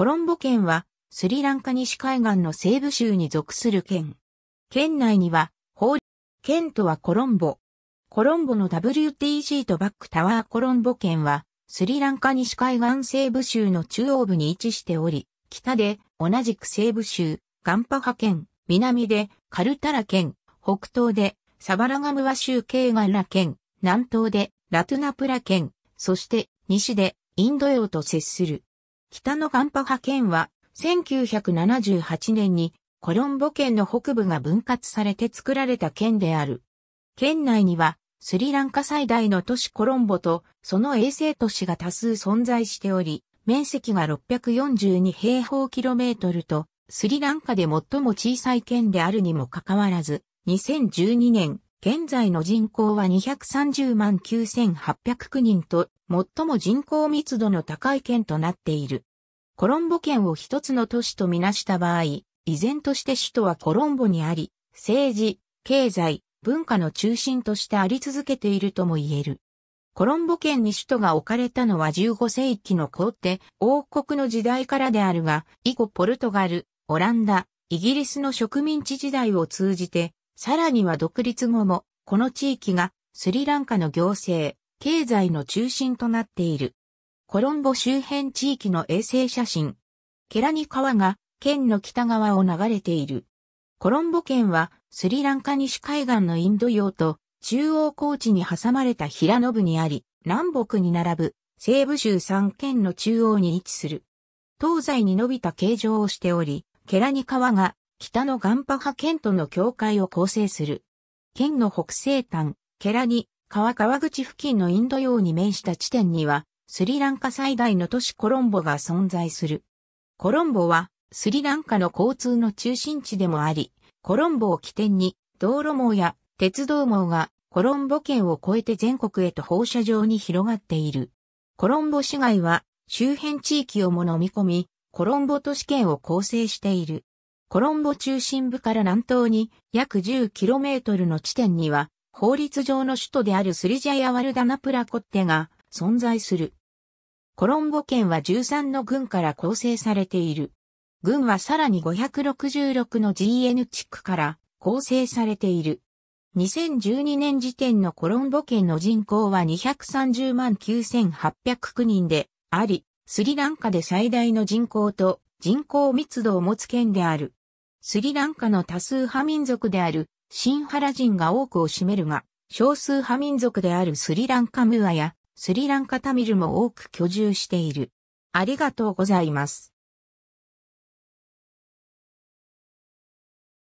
コロンボ県は、スリランカ西海岸の西部州に属する県。県内には、法、県とはコロンボ。コロンボの WTC とバックタワーコロンボ県は、スリランカ西海岸西部州の中央部に位置しており、北で同じく西部州、ガンパハ県、南でカルタラ県、北東でサバラガムワ州ケーガラ県、南東でラトゥナプラ県、そして西でインド洋と接する。北のガンパハ県は、1978年にコロンボ県の北部が分割されて作られた県である。県内には、スリランカ最大の都市コロンボと、その衛星都市が多数存在しており、面積が642平方キロメートルと、スリランカで最も小さい県であるにもかかわらず、2012年、現在の人口は230万9809人と、最も人口密度の高い県となっている。コロンボ県を一つの都市とみなした場合、依然として首都はコロンボにあり、政治、経済、文化の中心としてあり続けているとも言える。コロンボ県に首都が置かれたのは15世紀の皇帝、王国の時代からであるが、以後ポルトガル、オランダ、イギリスの植民地時代を通じて、さらには独立後も、この地域がスリランカの行政、経済の中心となっている。コロンボ周辺地域の衛星写真。ケラニ川が県の北側を流れている。コロンボ県はスリランカ西海岸のインド洋と中央高地に挟まれた平野部にあり、南北に並ぶ西部州3県の中央に位置する。東西に伸びた形状をしており、ケラニ川が北のガンパ派県との境界を構成する。県の北西端、ケラニ、川川口付近のインド洋に面した地点には、スリランカ最大の都市コロンボが存在する。コロンボは、スリランカの交通の中心地でもあり、コロンボを起点に、道路網や鉄道網がコロンボ県を越えて全国へと放射状に広がっている。コロンボ市街は周辺地域をも飲み込み、コロンボ都市圏を構成している。コロンボ中心部から南東に約 10km の地点には、法律上の首都であるスリジャヤワルダナプラコッテが存在する。コロンボ県は13の郡から構成されている。郡はさらに566の GN 地区から構成されている。2012年時点のコロンボ県の人口は230万9809人であり、スリランカで最大の人口と人口密度を持つ県である。スリランカの多数派民族であるシンハラ人が多くを占めるが、少数派民族であるスリランカムアやスリランカタミルも多く居住している。ありがとうございます。